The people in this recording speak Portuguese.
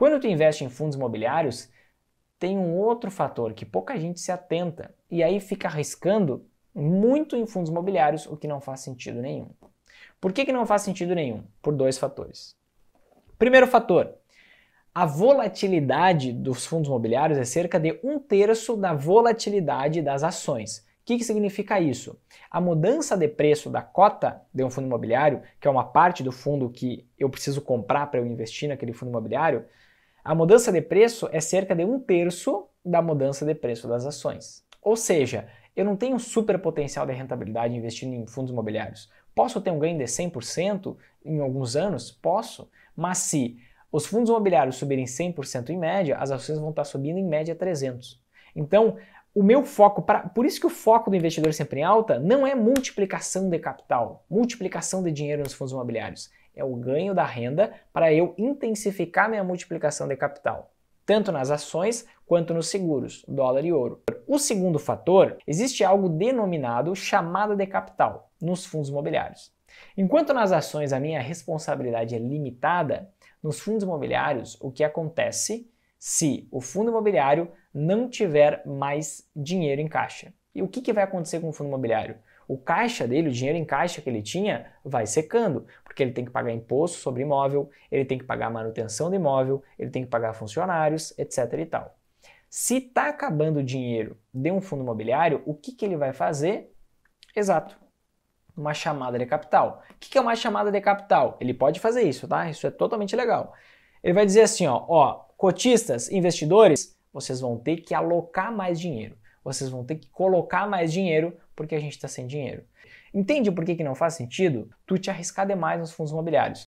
Quando tu investe em fundos imobiliários, tem um outro fator que pouca gente se atenta e aí fica arriscando muito em fundos imobiliários, o que não faz sentido nenhum. Por que, que não faz sentido nenhum? Por dois fatores. Primeiro fator, a volatilidade dos fundos imobiliários é cerca de um terço da volatilidade das ações. O que, que, significa isso? A mudança de preço da cota de um fundo imobiliário, que é uma parte do fundo que eu preciso comprar para eu investir naquele fundo imobiliário, a mudança de preço é cerca de um terço da mudança de preço das ações. Ou seja, eu não tenho um super potencial de rentabilidade investindo em fundos imobiliários. Posso ter um ganho de 100% em alguns anos? Posso. Mas se os fundos imobiliários subirem 100% em média, as ações vão estar subindo em média 300. Então, o meu foco, pra, por isso que o foco do investidor sempre em alta não é multiplicação de capital, multiplicação de dinheiro nos fundos imobiliários. É o ganho da renda para eu intensificar minha multiplicação de capital, tanto nas ações quanto nos seguros, dólar e ouro. O segundo fator, existe algo denominado chamada de capital nos fundos imobiliários. Enquanto nas ações a minha responsabilidade é limitada, nos fundos imobiliários o que acontece se o fundo imobiliário não tiver mais dinheiro em caixa. E o que, que vai acontecer com o fundo imobiliário? O caixa dele, o dinheiro em caixa que ele tinha, vai secando, porque ele tem que pagar imposto sobre imóvel, ele tem que pagar manutenção do imóvel, ele tem que pagar funcionários, etc. e tal. Se está acabando o dinheiro de um fundo imobiliário, o que, que ele vai fazer? Exato, uma chamada de capital. O que é uma chamada de capital? Ele pode fazer isso, tá? Isso é totalmente legal. Ele vai dizer assim, ó, ó, Cotistas, investidores, vocês vão ter que alocar mais dinheiro. Vocês vão ter que colocar mais dinheiro porque a gente está sem dinheiro. Entende por que, que não faz sentido tu te arriscar demais nos fundos imobiliários?